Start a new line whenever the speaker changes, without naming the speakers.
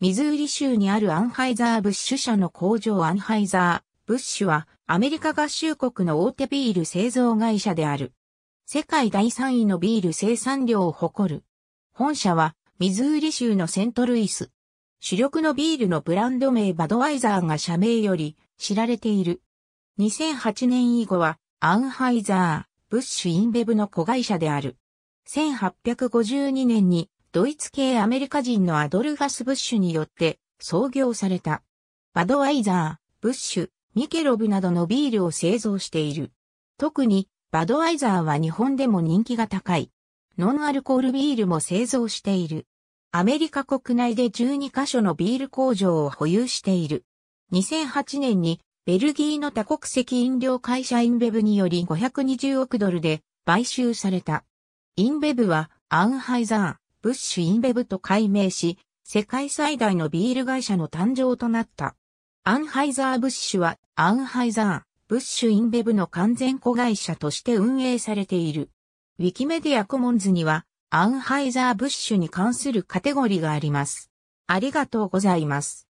ミズーリ州にあるアンハイザー・ブッシュ社の工場アンハイザー・ブッシュはアメリカ合衆国の大手ビール製造会社である。世界第3位のビール生産量を誇る。本社はミズーリ州のセントルイス。主力のビールのブランド名バドワイザーが社名より知られている。2008年以後はアンハイザー・ブッシュインベブの子会社である。1852年にドイツ系アメリカ人のアドルファス・ブッシュによって創業された。バドワイザー、ブッシュ、ミケロブなどのビールを製造している。特に、バドワイザーは日本でも人気が高い。ノンアルコールビールも製造している。アメリカ国内で12カ所のビール工場を保有している。2008年にベルギーの多国籍飲料会社インベブにより520億ドルで買収された。インベブはアンハイザー。ブッシュインベブと改名し、世界最大のビール会社の誕生となった。アンハイザー・ブッシュは、アンハイザー、ブッシュインベブの完全子会社として運営されている。ウィキメディアコモンズには、アンハイザー・ブッシュに関するカテゴリーがあります。あり
がとうございます。